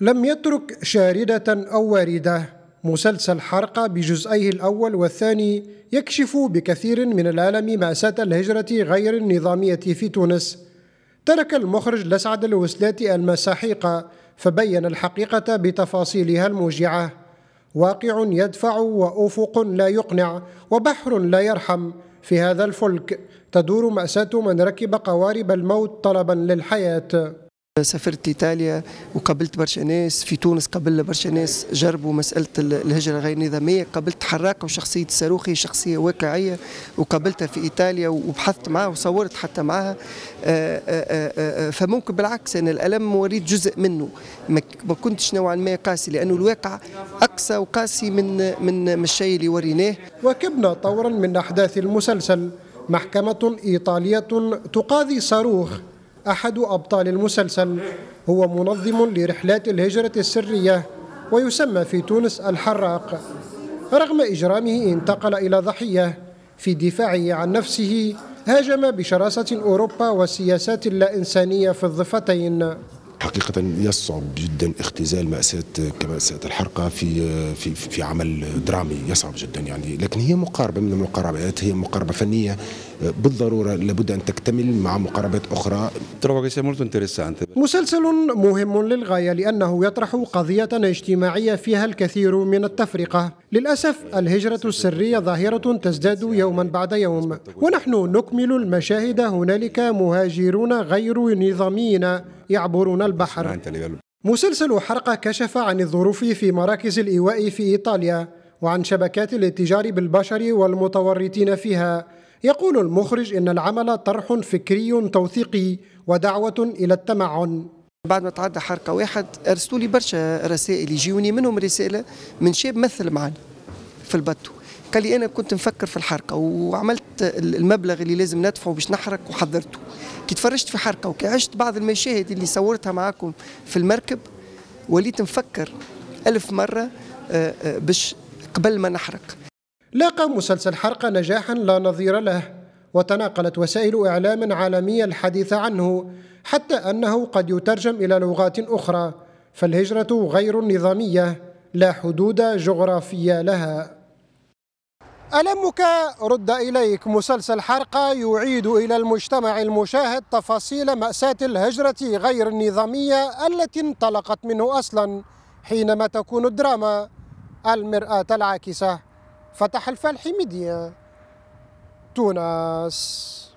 لم يترك شاردة أو واردة مسلسل حرقة بجزئيه الأول والثاني يكشف بكثير من الألم مأساة الهجرة غير النظامية في تونس ترك المخرج لسعد الوسلات المساحيق فبين الحقيقة بتفاصيلها الموجعة واقع يدفع وأفق لا يقنع وبحر لا يرحم في هذا الفلك تدور مأساة من ركب قوارب الموت طلبا للحياة سافرت ايطاليا وقابلت برشا ناس في تونس قابلنا برشا ناس جربوا مساله الهجره غير نظاميه قابلت حراقه وشخصيه الصاروخي شخصيه واقعيه وقابلتها في ايطاليا وبحثت معها وصورت حتى معها آه، آه، آه، فممكن بالعكس انا الالم وريت جزء منه ما كنتش نوعا ما قاسي لانه الواقع اقسى وقاسي من من الشيء اللي وريناه واكبنا طورا من احداث المسلسل محكمه ايطاليه تقاضي صاروخ أحد أبطال المسلسل هو منظم لرحلات الهجرة السرية ويسمى في تونس الحراق رغم إجرامه انتقل إلى ضحية في دفاعه عن نفسه هاجم بشراسة أوروبا والسياسات انسانيه في الضفتين حقيقة يصعب جدا اختزال مأساة كمأساة الحرقة في في في عمل درامي يصعب جدا يعني لكن هي مقاربة من المقاربات هي مقاربة فنية بالضروره لابد ان تكتمل مع مقاربات اخرى مسلسل مهم للغايه لانه يطرح قضيه اجتماعيه فيها الكثير من التفرقه للاسف الهجره السريه ظاهره تزداد يوما بعد يوم ونحن نكمل المشاهد هنالك مهاجرون غير نظاميين يعبرون البحر نعم، مسلسل حرقة كشف عن الظروف في مراكز الإيواء في إيطاليا وعن شبكات الاتجار بالبشر والمتورطين فيها يقول المخرج إن العمل طرح فكري توثيقي ودعوة إلى التمعن بعد ما تعدى حركه واحد ارسلوا لي برشا رسائل يجيوني منهم رساله من شاب مثل معنا في البتو قال لي انا كنت نفكر في الحركه وعملت المبلغ اللي لازم ندفعه باش نحرك وحضرته كي تفرجت في حركه وكي عشت بعض المشاهد اللي صورتها معاكم في المركب وليت نفكر ألف مره آه، آه، باش قبل ما نحرك لاقى مسلسل حرق نجاحا لا نظير له وتناقلت وسائل إعلام عالمية الحديث عنه حتى أنه قد يترجم إلى لغات أخرى فالهجرة غير نظامية لا حدود جغرافية لها ألمك رد إليك مسلسل حرقة يعيد إلى المجتمع المشاهد تفاصيل مأساة الهجرة غير النظامية التي انطلقت منه أصلا حينما تكون الدراما المرآة العاكسة فتح الفالحي ميديا تونس